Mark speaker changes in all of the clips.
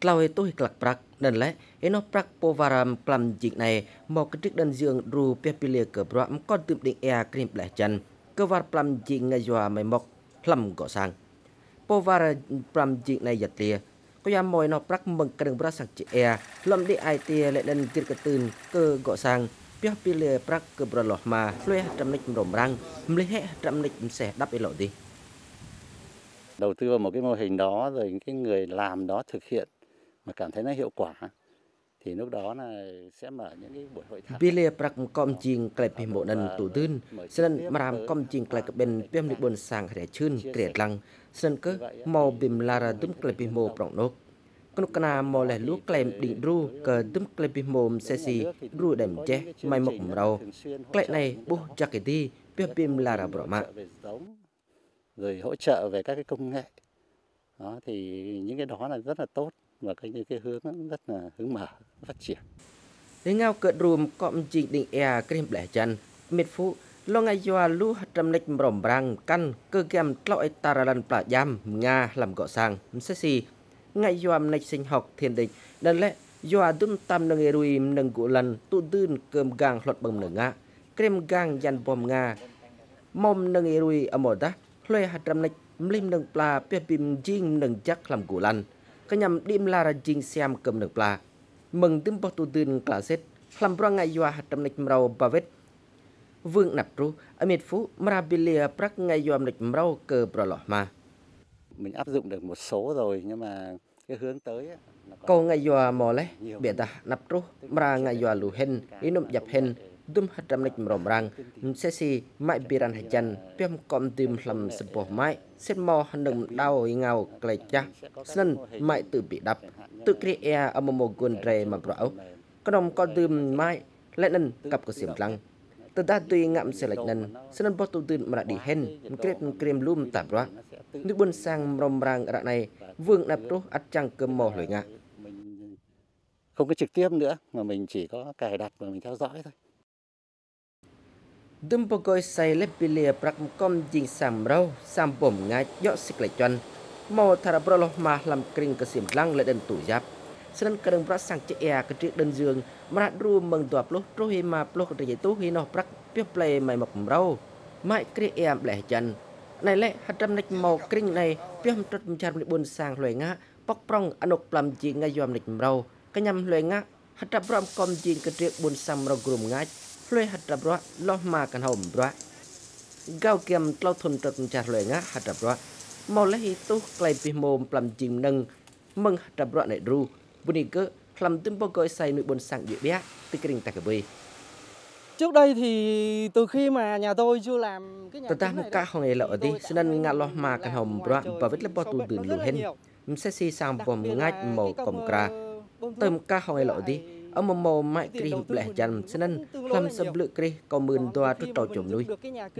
Speaker 1: Tlawe tôi lạc prak nên lẽ eno prak povaram plam dịch này một cái trước đơn dương ru pepilia cờ bram con tìm định ea krim lại chân cơ var plam dịch ngay dòa mày mọc lầm gõ sang povara plam dịch này giật lìa có yam mồi nó prak mừng cái đường bra sang chị ea lầm đi ai tia lại đơn kir cái tên cơ gõ sang pepilia prak cờ bra lọt mà loe trăm nick rồng răng lấy hẹ trăm nick sẽ đáp ý e lộ đi đầu tư vào một cái mô hình đó rồi cái người làm đó thực hiện mà cảm thấy nó hiệu quả thì lúc đó là sẽ mở những cái buổi hội thảo. Bile prak kom chiên klep bi mộ nần tủ tưn, sân maram kom chiên klep bên pem lịch buồn sàng khẻ chun triệt lăng, sân cơ màu bìm lara tum klep bi mộ prong nốt. Con cana mò lẻ lúa klem đỉnh ru cờ tum klep bi mồm xe xì ru đầm che mai mọc rau. Klep này bu chắc cái ti pem bìm lara bỏ mạ. Rồi hỗ trợ về các cái công nghệ. Đó, thì những cái đó là rất là tốt và cái cái hướng nó rất là hướng mở phát triển. Đến ngao cợt rùm cọm trình định e krim à, lẻ chân, miệt phụ lo ngay doa hạt trăm nách mỏm răng căn cơ gam lõi taralan pla giam nga làm gọ sang sẽ xì ngay doa nách sinh học thiền định đơn lẽ doa đun tam nâng erui nâng cụ lần tụ đơn cơm gang lọt bằng nửa nga krim gang yan bom nga mom nâng erui amorda loe trăm nách mlim nâng pla pia bim jing nâng chắc làm cụ lần kenyam dim lara jing siam kem nek mừng tim bó tu tin klaset khlam bra ngai yua hatam nek mrau bavet vương nạp ru amit phú marabilia prak ngai yua nek mrau cơ bra lo ma mình áp dụng được một số rồi nhưng mà cái hướng tới ấy, câu ngai yua mò lấy biệt ta nắp ru mra ngai yua lù hen inum yap hen dum hadamnik mrom rang sesi mai biran hajan piam kom tim hlam sepo mai sen mo hanung dau ngau klecha sen mai tự bị đập tự kria e amamo gundre ma brau konom ko dum mai lenan kap ko sim lang ta da tuy ngam se lệch nan sen bo tu tin mra di hen kret krem lum tap ra nước bun sang mrom rang ra này vương nạp tro at chang cơm mò lưỡi ngạ không có trực tiếp nữa mà mình chỉ có cài đặt và mình theo dõi thôi ដឹងបកយសៃលេពីលាប្រាក់កំជីងសាំរោសាំបំងាច់យកសិក្លេចន់មកថារប្រលោះម៉ាស់លំគ្រិងកសៀមឡាំងលេដិនទូយ៉ាប់ស្រិនក្រឹងប្រាសាំងជាអែកជាដិនយឿងមរ៉ាត់រួមមឹងតបលុះទ្រុហេម៉ាផ្លុះរយទូហេណោះប្រាក់ពីផ្លេម៉ៃមកបំរោម៉ៃគ្រីអែមលេះចិនណៃលេហត្រឹមនិចមកគ្រិងណៃពីមត្រុតមចារមនិបុនសាងលុយងាបកប្រងអនុក្លាំជាងាយយំនិចបំរោកញ្ញាំលុយងាហត្រឹមប្រំកំជាងកត្រៀបបុនសាំរងក្រុមងាច់ lôi hạt đập rõ lo mà cần hồng rõ gao kiềm lau thuần trật trả lời ngã hạt đập rõ mau lấy tu cây pi mồm làm chìm nâng mừng hạt đập rõ này ru bùn đi cơ làm tôm bao gọi xài nội buồn sảng dễ bé từ cái đình tạc bơi trước đây thì từ khi mà nhà tôi chưa làm cái nhà ta một ca hồng này lỡ đi cho nên ngã lo mà cần hồng rõ và vết lớp bao tu đường lùi hen sẽ xì sang vòng ngách màu cổng cra tôm ca hồng này lỡ đi Ông mồm mồm mại kri lẻ chăn sân ân, làm sâm lự kri có mươn toa trút trò chồm nuôi.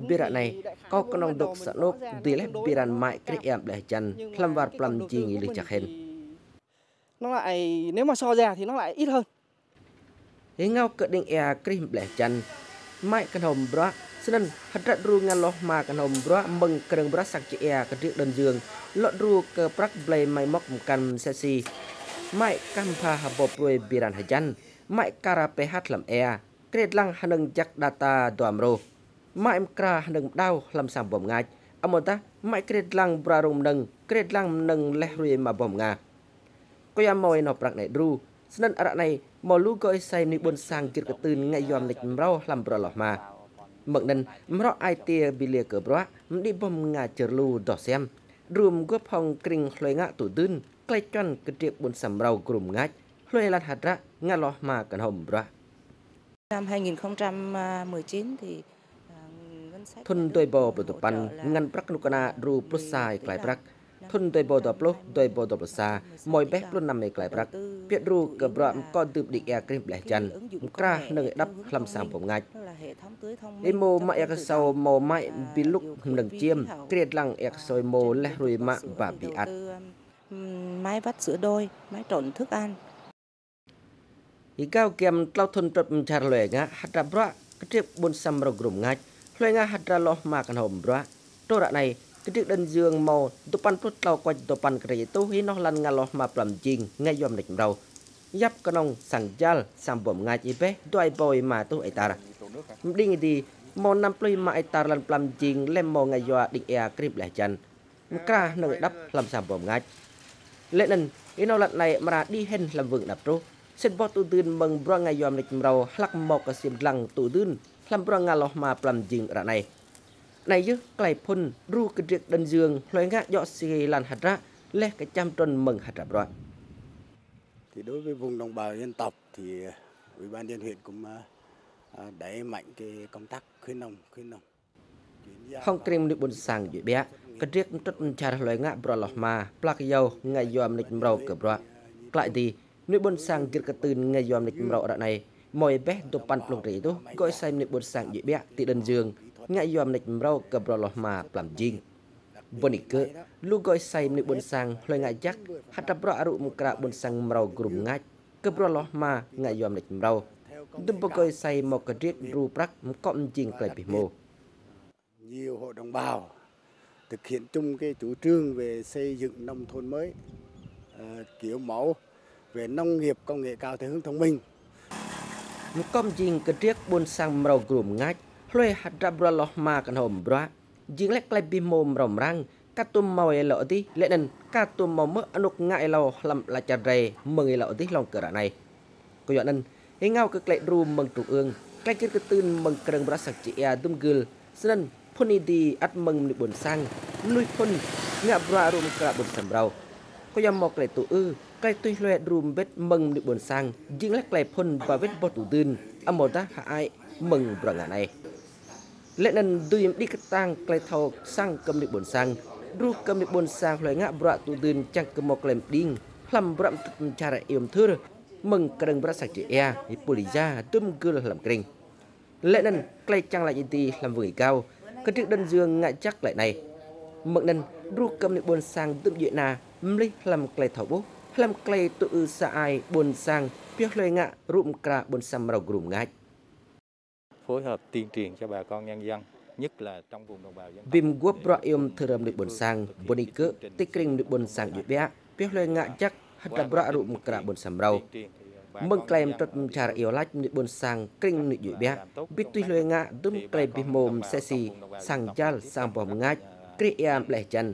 Speaker 1: Bira này, có con ông độc sẵn nốt, tì lép biran mại kri em lẻ chăn, làm vạt làm chi nghĩ lực chạc hên. Nó lại, nếu mà so ra thì nó lại ít hơn. Hế ngao cỡ định e kri lẻ chăn, mại cần hồng bra sân hạt rạn ru ngăn lo mà cần hồng bra mừng cần bra sạc chị e cần rượu đơn dương lọt ru cờ prak blay mai móc một căn xe xì ម៉ៃកំផាហបប្រួយប៊ីរ៉ានហចាន់ម៉ៃការ៉ាពេហាត់លំអែក្រេតឡាំងហនឹងយ៉ាក់ដាតាដួមរោម៉ៃអឹមក្រាហនឹងដៅលំសាំបំងាច់អមតាម៉ៃក្រេតឡាំងប្រារំនឹងក្រេតឡាំងនឹងលេះរួយមកបំងាក៏យ៉ាម៉យណោប្រាក់ណៃឌ្រូស្និនអរណៃមកលូក៏អ៊ីសៃនេះបុនសាងគិតកតឿនងាយយំនិចម្រោលំប្រឡោះមកមកនឹងម្រោអៃទាប៊ីលៀកឺប្រមឌីបំងាជើលូដោះសាំរួមក៏ផងគ្រិងខ្លុយងាក់ទូទឿន klecon kedip bun samrau grum ngach hloi lan hatra ngaloh ma kan hom bra. Năm 2019 thì thun tôi bò bờ tập pan ngăn prak nukana ru plus sai klai prak thun tôi bò tập lô tôi bò tập sa mọi bé luôn nằm mày klai prak biết ru cờ bọ con tự định e krim lẻ chân kra nâng đắp làm sang phòng ngạch emo mạ e sau mồ mại bị lúc nâng chiêm triệt lăng e soi mồ lẻ rùi mạ và bị ắt mai bắt sữa đôi, mai trộn thức ăn. Ý cao kèm lao thôn trật chả lời ngã hạt ra bra, cái triệp buôn xăm rộng gồm ngạch, lời ngã hạt ra lo mà cần hồn bra. Tô rạ này, cái triệp đơn dương màu, tụ pan tốt lao quanh tụ pan cái tố hí nó lăn ngã lo mà làm chinh, ngay dòm địch đầu. giáp con nông sẵn chal, sẵn bồm ngạch y bé, đôi bồi mà tụ ai ta ra. Đinh đi, màu năm play mà ấy ta làm chinh, lên màu ngay dọa định ea krip lẻ chân. cả nơi đắp làm sẵn bồm ngạch lần này, này này, mà đi làm làm ở ở cái phun cây dương, loài ngã lan hạt hạt លេណិនអ៊ីណូឡាត់ណៃមរាឌីហិនលំវឹងដាប់រូសិនបតទូទឿនមឹងប្រងាយមនិចមរោហ្លាក់មកកសៀមឡាំងទូទឿនលំប្រងាលោះម៉ាប្រាំជីងរ៉ណៃណៃយឺក្លៃភុនរូគិរិកដិនយឿងលុយងាក់យកស៊ីឡានហាត់រ៉ាលេះកចាំតុនមឹងហាត់រ៉ាប្រោ thì đối với vùng đồng bào dân tộc thì à, ủy ban nhân huyện cũng à, à, đẩy mạnh cái công tác khuyến nông khuyến nông không krim được buồn sàng dễ bé cái riết trật chà lời ngã bro lọc mà plak yêu ngày yom nịch mrâu cửa bro lại thì nơi buôn sang kia cái từ ngay yom nịch mrâu ở này mọi bé tụ pan plong rỉ tu gọi xem nơi buôn sang dễ bé tị đơn dương ngay yom nịch mrâu cửa bro lọc mà làm jing buôn ít cơ lu gọi xem nơi buôn sang lời ngã chắc hát tập bro aru mục ra buôn sang mrâu grum ngách cửa bro lọc mà ngay yom nịch mrâu đừng bao gọi xem một cái riết ru prak cọm jing lại bị mồ nhiều hộ đồng bào thực hiện chung cái chủ trương về xây dựng nông thôn mới ờ, kiểu mẫu về nông nghiệp công nghệ cao theo hướng thông minh. Một công trình cơ triết buôn sang màu gồm ngách, lôi hạt ra bro lọ mà cần hồn bra, dính lách lại bì mồm rồng răng, các tùm màu ấy lỡ tí, lệ nên các tùm màu mỡ ăn ngại lò làm là chà rề mừng ấy lỡ tí lòng cửa rã này. Cô dọn nên, hình ngao cực lệ rù mừng trục ương, cái kết tư mừng cần bra sạc chị à e tùm gül, xin ភុននីឌីអត់មឹងនិបុនសាំងលុយភុនអ្នកប្រារុំក្រាបុនសម្រោក៏យ៉ាមកក្លែទូអឺក្លែទុយលុយរុំវេតមឹងនិបុនសាំងជាងលះក្លែភុនបាវេតបតូឌឿនអមតាហើយមឹងប្រងាណៃលិនឌុយមឌីកតាំងក្លែថោសាំងកំនិបុនសាំងរូកំនិបុនសាំងលុយងាប្រាទូឌឿនចាំងកមកក្លែមឌីងផ្លាំប្រាំទឹកចារអ៊ីមធឺមឹងក្រឹងប្រាសាជាអ៊ីពូលីយ៉ាទុំគឺលំក្រឹងលិនក្លែចាំងឡាយទីលំវងឯកោ Cái trước đơn dương ngại chắc lại này. Mượn nên ru cầm này buồn sang tự dễ nà, mli làm cây thảo bố, làm cây tự sa ai buồn sang, biết lời ngạ rụm cả buồn sang màu gùm ngạch. Phối hợp tuyên truyền cho bà con nhân dân nhất là trong vùng đồng bào dân tộc. Vim quốc bra yom thơm được buồn sang, buồn ý cỡ, tích kinh được buồn sang dễ bé, biết lời ngạ chắc, hạt là bra rụm cả buồn sang màu. mengklaim tot mencari iolaj menyebut sang kring menuju biak bitih luenga dum klaim bihmom sesi sang jal sang bom ngaj kriam lehjan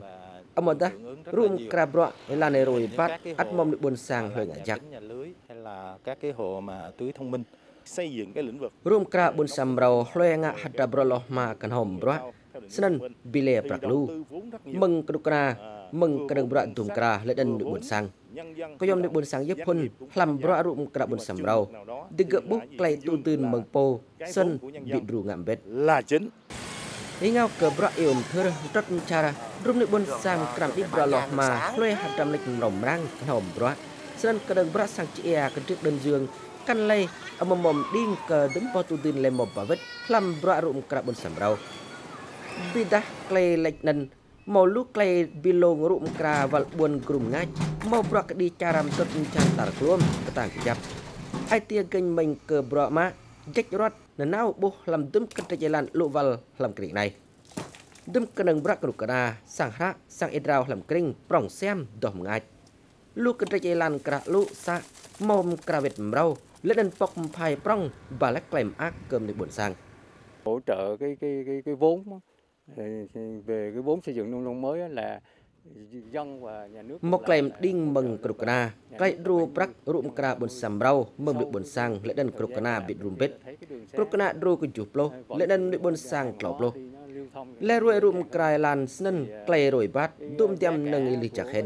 Speaker 1: amodah rum krabro là nơi rồi bắt ắt mong được buồn sang hơi ngả giặc là các cái hồ mà tưới thông minh xây dựng cái lĩnh vực rum kra bun samrau loe ngạ hatra bro loh ma kan hom bro snan bile prak lu mừng kru kra mừng kra bro tum kra le den được buồn sang dòng được buồn sáng giúp hôn, làm rõ rụm cả buồn sầm rau. Đừng gỡ búc cây tu tươn mừng po, sân bị rủ ngạm bết. Là chính. Ý ngao cờ rõ yồm thơ rất chara, rụm được buồn sáng cảm đi rõ lọc mà, lôi hạt trăm lịch rộng răng, hồng rõ. Sân cờ đừng rõ sáng chị à, e cờ trước đơn dương, căn lây, ở mầm mầm điên cờ đứng po tu tươn lên mồm bà vết, làm rõ rụm cả buồn sầm rau. Bida clay lệch nần, màu lúc clay bilo ngụm cà và buồn gùm ngách. មកប្រកឌីចារំទុតចាំតារខ្លួនបតាំងចាប់អៃទៀកេញមិញកើប្រមាជិចរត់នៅណៅបុះលំទឹមគិតចលានលុវលលំគ្រីណៃទឹមកនឹងប្រករុកដាសង្ហរៈសង្អេត្រោលំគ្រីងប្រងសៀមដោះមងាច់លុគិតចលានក្រាក់លុសាមុំក្រាវិតមរោលិនពុកមផៃប្រងបាឡាក់ក្លែមអាក់កើមនេះបួនសាំង hỗ trợ cái cái cái cái vốn về cái vốn xây dựng nông thôn mới là Một lem à, đinh mừng Krukana, cái ru brak rum kra bun rau mừng được bun sang lệ đần Krukana bị rum bết. Krukana rùa kun chụp lô, lễ đần được bun sang klop lô. Lệ rùa rum krai lan snen à, cây rồi bát, à, đùm tiêm nâng lì chạc hen.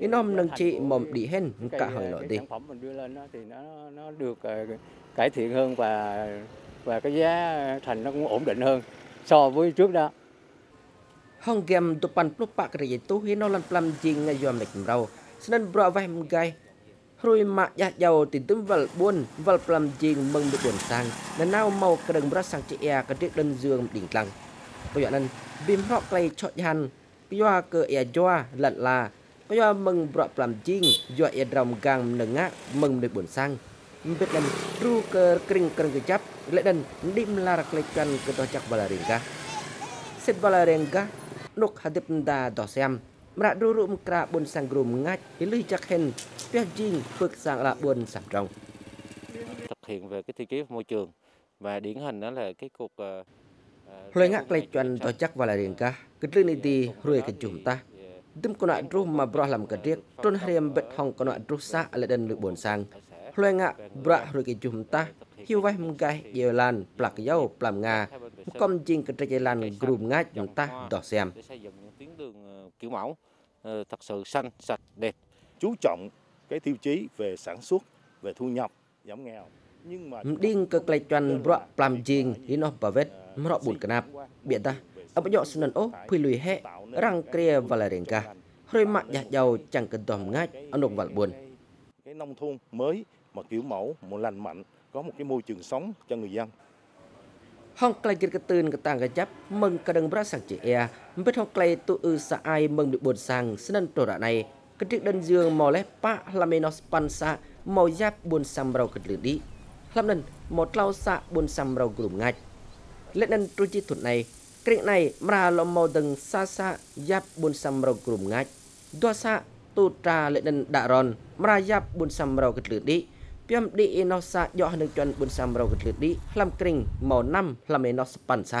Speaker 1: Inom um, nâng chị mầm đi hen cả hàng lợi đi. Nó được cải thiện hơn và cái giá thành nó cũng ổn định hơn so với trước đó hong gem tu pan plu pak kre tu hi no lan plam jing ngay yom lek mrau snen bro vai m gai hrui ma ya yau tin tum val buôn val plam jing mừng được buồn sang na nao mau kreng bra sang chi ya ka dik đơn dương đỉnh tlang bây giờ nên bim họ cây chọn hàn yoa cơ e joa lận la, có yoa mừng bro plam jing yoa e drum gang nâng ngã mừng được buồn sang biết lần ru cơ kring kring cơ chắp lệ đần dim la rak lệ kan cơ to chắc balarenga set balarenga nuk hadip nda đỏ xem mà đu rụm cả buồn sang gồm ngách ý lưu chắc hình tuyệt dinh phước sang là buồn sảm trọng thực hiện về cái tiêu chí môi trường và điển hình đó là cái cuộc ờ, ờ, Lời ngạc lại chuẩn tỏ chắc và là điện ca, cái trưng này thì rồi cái chúng ta. Ờ, Đêm con nọ rú mà bỏ làm cái riêng, trôn hàm bật hồng con nọ rú xa lại đơn lực buồn sang. Lời ngạc bỏ rồi cái chúng ta, hiu vai mong gai, dìu lan, plak dâu, plam ngà Công trình kinh tế Thái Lan gồm ngay chúng ta đỏ xem. Xây dựng những tuyến đường ờ, kiểu mẫu ờ, thật sự xanh, sạch, đẹp. Chú trọng cái tiêu chí về sản xuất, về thu nhập, giảm nghèo. Nhưng mà điên cơ lại chọn rõ làm riêng thì nó bảo vết nó ờ, bùn cả nạp. biển ta, ở bây giờ sơn ố phi lùi hệ răng kia và là đền ca. hơi mặn nhạt giàu chẳng cần tòm ngay ở nông vạn buồn. Cái nông thôn mới mà kiểu mẫu, một lành mạnh, có một cái môi trường sống cho người dân. ហងក្លែកកតឿនកតាំងកចាប់មឹងក្តឹងប្រសាក់ជាអែមិនបិទហងក្លែទូអ៊ឺសាអាយមឹងលបួនសាំងស្និនតរណៃកតិកដិនយឿងម៉លេះប៉ហ្លាមេណូសប៉ាន់សាម៉ោយ៉ាប់បួនសាំរោកលឺឌីហ្លាមនិនម៉ោក្លោសាបួនសាំរោក្រុមងាច់លេនិនទូជីទុនណៃគ្រិកណៃមរាលម៉ោដឹងសាសាយ៉ាប់បួនសាំរោក្រុមងាច់ដួសាទូត្រាលេនិនដាក់រនមរាយ៉ាប់បួនសាំរោកលឺឌី PMD ឯណោះសាយកហនឹងជន់ប៊ុនសាំរកលឺឌីផ្លាំគ្រិងម៉ោណាំផ្លាំឯណោះស្ប៉ាន់សា